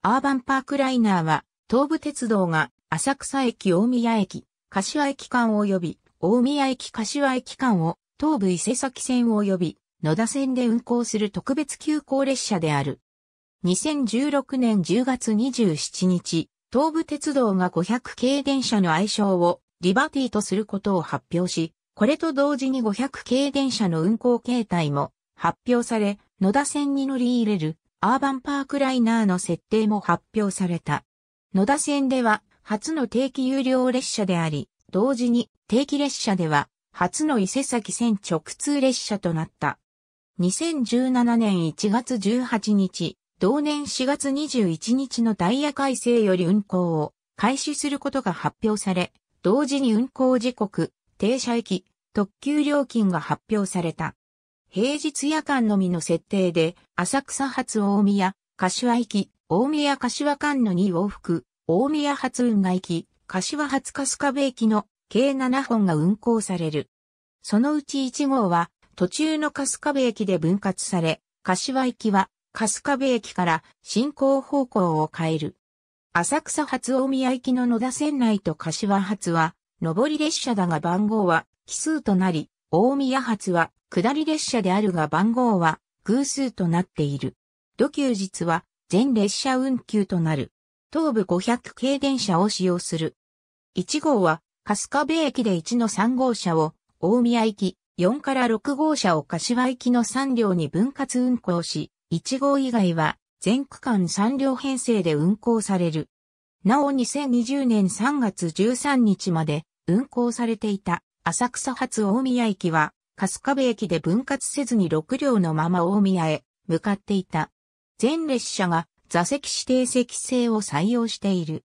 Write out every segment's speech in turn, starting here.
アーバンパークライナーは、東武鉄道が浅草駅大宮駅、柏駅間及び、大宮駅柏駅間を、東武伊勢崎線及び、野田線で運行する特別急行列車である。2016年10月27日、東武鉄道が500系電車の愛称をリバティとすることを発表し、これと同時に500系電車の運行形態も発表され、野田線に乗り入れるアーバンパークライナーの設定も発表された。野田線では初の定期有料列車であり、同時に定期列車では初の伊勢崎線直通列車となった。2017年1月18日、同年4月21日のダイヤ改正より運行を開始することが発表され、同時に運行時刻、停車駅、特急料金が発表された。平日夜間のみの設定で、浅草発大宮、柏行き、大宮柏間の2往復、大宮発運河行き、柏発春日部駅の計7本が運行される。そのうち1号は、途中の春日部駅で分割され、柏行きは、春日部駅から進行方向を変える。浅草発大宮行きの野田線内と柏発は、上り列車だが番号は奇数となり、大宮発は下り列車であるが番号は偶数となっている。土休日は全列車運休となる。東部500系電車を使用する。1号は春日部駅で1の3号車を大宮行き、4から6号車を柏行きの3両に分割運行し、1号以外は全区間3両編成で運行される。なお2020年3月13日まで運行されていた。浅草発大宮駅は、春日部駅で分割せずに6両のまま大宮へ向かっていた。全列車が座席指定席制を採用している。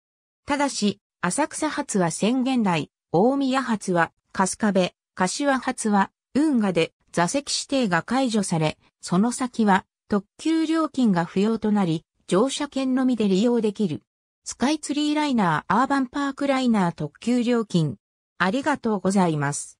ただし、浅草発は宣言台、大宮発は春日部、柏発は運河で座席指定が解除され、その先は特急料金が不要となり、乗車券のみで利用できる。スカイツリーライナーアーバンパークライナー特急料金、ありがとうございます。